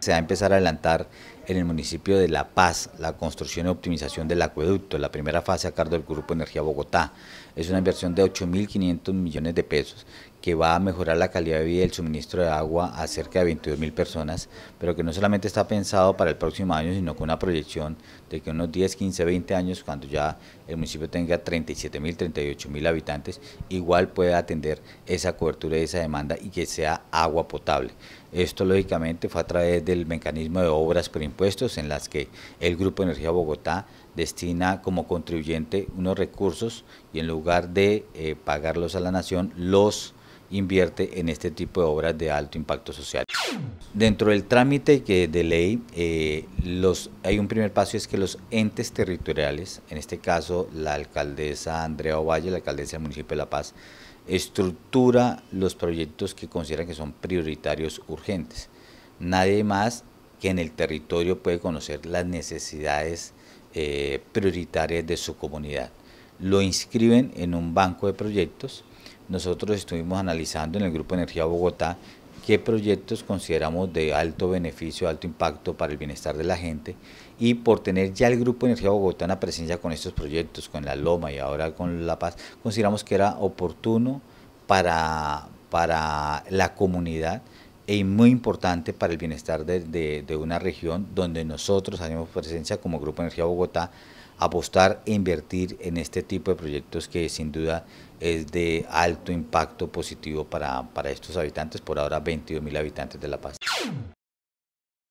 Se va a empezar a adelantar en el municipio de La Paz la construcción y optimización del acueducto, la primera fase a cargo del Grupo Energía Bogotá. Es una inversión de 8.500 millones de pesos que va a mejorar la calidad de vida y el suministro de agua a cerca de 22.000 personas, pero que no solamente está pensado para el próximo año, sino con una proyección de que unos 10, 15, 20 años, cuando ya el municipio tenga 37.000, 38.000 habitantes, igual pueda atender esa cobertura y esa demanda y que sea agua potable. Esto lógicamente fue a través del mecanismo de obras por impuestos en las que el Grupo Energía Bogotá destina como contribuyente unos recursos y en lugar de eh, pagarlos a la nación, los invierte en este tipo de obras de alto impacto social. Dentro del trámite que de ley, eh, los, hay un primer paso es que los entes territoriales, en este caso la alcaldesa Andrea Ovalle, la alcaldesa del municipio de La Paz, estructura los proyectos que considera que son prioritarios urgentes. Nadie más que en el territorio puede conocer las necesidades eh, prioritarias de su comunidad. Lo inscriben en un banco de proyectos. Nosotros estuvimos analizando en el Grupo Energía Bogotá qué proyectos consideramos de alto beneficio, alto impacto para el bienestar de la gente y por tener ya el Grupo Energía Bogotá una presencia con estos proyectos, con La Loma y ahora con La Paz, consideramos que era oportuno para la comunidad y muy importante para el bienestar de, una región donde nosotros hacemos presencia como Grupo Energía Bogotá, apostar e invertir en este tipo de proyectos que sin duda es de alto impacto positivo para, para estos habitantes, por ahora 22.000 habitantes de La Paz.